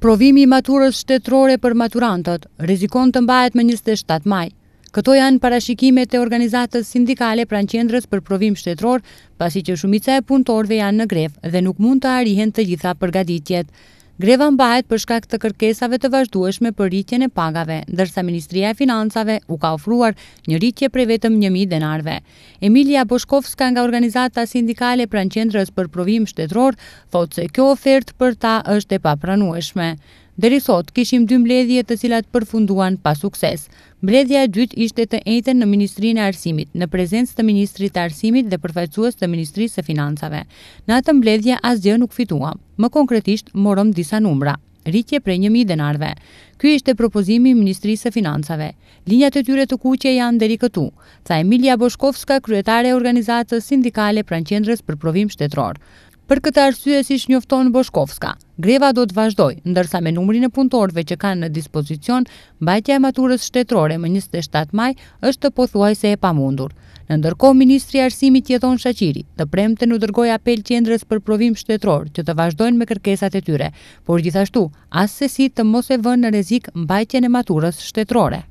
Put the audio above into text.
Provimi i maturës shtetërore për maturantët rizikon të mbahet më 27 maj. Këto janë parashikimet e organizatës sindikale pranë qendrës për provim shtetëror, pasi që shumica e punëtorëve janë në grevë dhe nuk mund të arrihen të gjitha përgatitjet. Greva mbahet për shkak të kërkesave të vazhdueshme për rritjen e pagave, ndërsa Ministria e Financave u ka ofruar një rritje prej vetëm 1000 denarve. Emilia Boshkovska nga organizata sindikale pranë qendrës për provim shtetror, thotë se kjo ofertë për ta është e papranueshme. Dëri sot, kishim dy mbledhje të cilat përfunduan pa sukses. Mbledhja e dytë ishte të ejten në Ministrinë e Arsimit, në prezencë të Ministrit e Arsimit dhe përfaqësues të Ministrisë së Financave. Në atë mbledhje asgjë nuk fituam. Më konkretisht, morëm disa numra rritje prej 1000 denarve. Ky ishte propozimi i Ministrisë së Financave. Linjat e tyre të kuqe janë deri këtu, tha Emilia Boshkovska, kryetare e organizatës sindikale pranqendrës për provim shtetror. Për këtë arsye si shnjofton Boshkovska, greva do të vazhdoj, ndërsa me numrin e punëtorve që kanë në dispozicion, bajtja e maturës shtetrore më 27 maj është të pothuaj se e pamundur. Në ndërko, Ministri Arsimit Jeton Shachiri të premë të në dërgoj apel qendrës për provim shtetror që të vazhdojnë me kërkesat e tyre, por gjithashtu, asë se si të mos e vënë në rezik mbajtjen e maturës shtetrore.